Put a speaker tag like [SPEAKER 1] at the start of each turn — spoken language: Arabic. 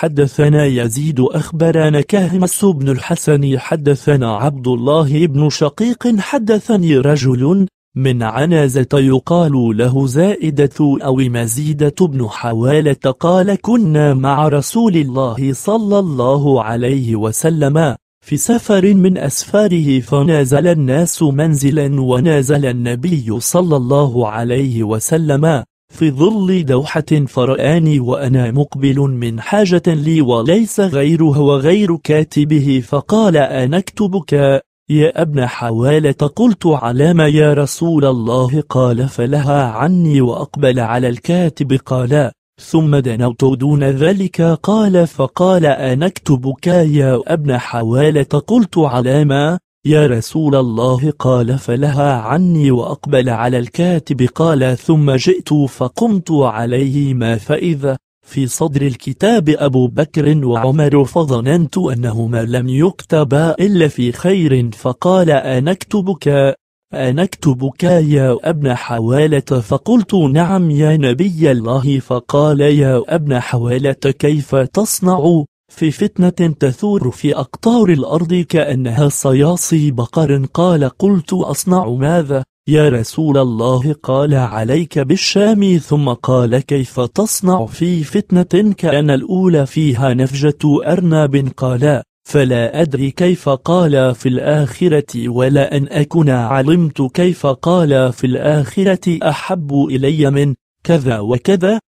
[SPEAKER 1] حدثنا يزيد أخبرنا كهمس بن الحسن حدثنا عبد الله بن شقيق حدثني رجل من عنازة يقال له زائدة أو مزيدة بن حوالة قال كنا مع رسول الله صلى الله عليه وسلم في سفر من أسفاره فنازل الناس منزلا ونازل النبي صلى الله عليه وسلم في ظل دوحة فرآني وأنا مقبل من حاجة لي وليس غيره وغير كاتبه فقال أنكتبك يا ابن حوالة قلت علام يا رسول الله قال فلها عني وأقبل على الكاتب قال ثم دنوت دون ذلك قال فقال أنكتبك يا ابن حوالة قلت على ما يا رسول الله قال فلها عني وأقبل على الكاتب قال ثم جئت فقمت عليهما فإذا في صدر الكتاب أبو بكر وعمر فظننت أنهما لم يكتبا إلا في خير فقال أنكتبك أنكتبك يا ابن حوالة فقلت نعم يا نبي الله فقال يا ابن حوالة كيف تصنع في فتنة تثور في أقطار الأرض كأنها صياصي بقر قال قلت أصنع ماذا يا رسول الله قال عليك بالشام ثم قال كيف تصنع في فتنة كان الأولى فيها نفجة أرنب قال فلا أدري كيف قال في الآخرة ولا أن أكون علمت كيف قال في الآخرة أحب إلي من كذا وكذا